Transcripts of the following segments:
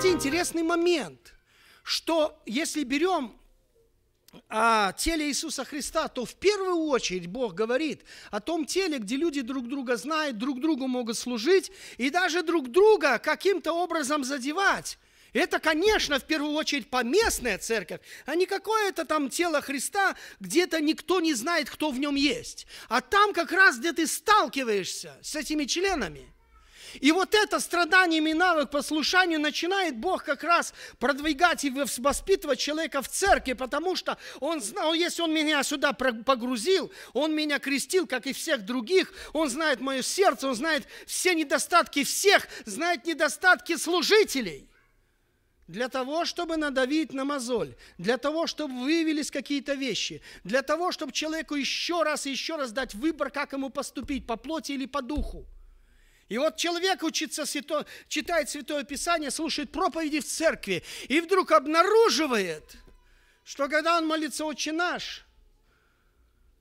знаете, интересный момент, что если берем о а, теле Иисуса Христа, то в первую очередь Бог говорит о том теле, где люди друг друга знают, друг другу могут служить и даже друг друга каким-то образом задевать. Это, конечно, в первую очередь поместная церковь, а не какое-то там тело Христа, где-то никто не знает, кто в нем есть. А там как раз, где ты сталкиваешься с этими членами – и вот это и навык послушанию начинает Бог как раз продвигать и воспитывать человека в церкви, потому что он знал, если он меня сюда погрузил, он меня крестил, как и всех других, он знает мое сердце, он знает все недостатки всех, знает недостатки служителей для того, чтобы надавить на мозоль, для того, чтобы выявились какие-то вещи, для того, чтобы человеку еще раз и еще раз дать выбор, как ему поступить, по плоти или по духу – и вот человек учится, свято, читает Святое Писание, слушает проповеди в церкви, и вдруг обнаруживает, что когда он молится «Отче наш»,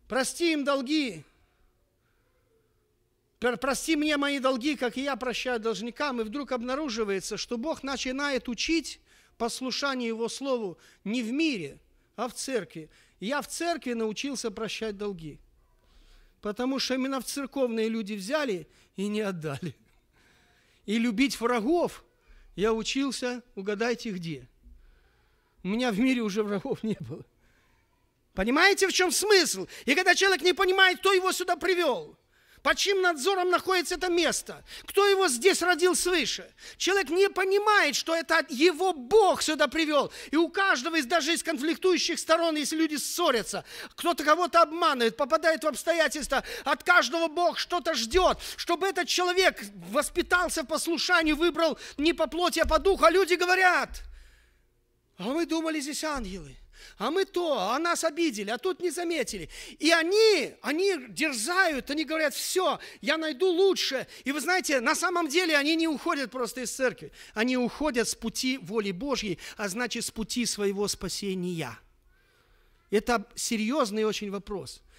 «Прости им долги», «Прости мне мои долги, как и я прощаю должникам», и вдруг обнаруживается, что Бог начинает учить послушание Его Слову не в мире, а в церкви. я в церкви научился прощать долги – Потому что именно в церковные люди взяли и не отдали. И любить врагов я учился, угадайте где. У меня в мире уже врагов не было. Понимаете, в чем смысл? И когда человек не понимает, кто его сюда привел – под чьим надзором находится это место? Кто его здесь родил свыше? Человек не понимает, что это его Бог сюда привел. И у каждого из даже из конфликтующих сторон, если люди ссорятся, кто-то кого-то обманывает, попадает в обстоятельства, от каждого Бог что-то ждет, чтобы этот человек воспитался в послушании, выбрал не по плоти, а по духу. А люди говорят, а мы думали, здесь ангелы – а мы то, а нас обидели, а тут не заметили. И они, они дерзают, они говорят, все, я найду лучше. И вы знаете, на самом деле они не уходят просто из церкви, они уходят с пути воли Божьей, а значит с пути своего спасения. Это серьезный очень вопрос –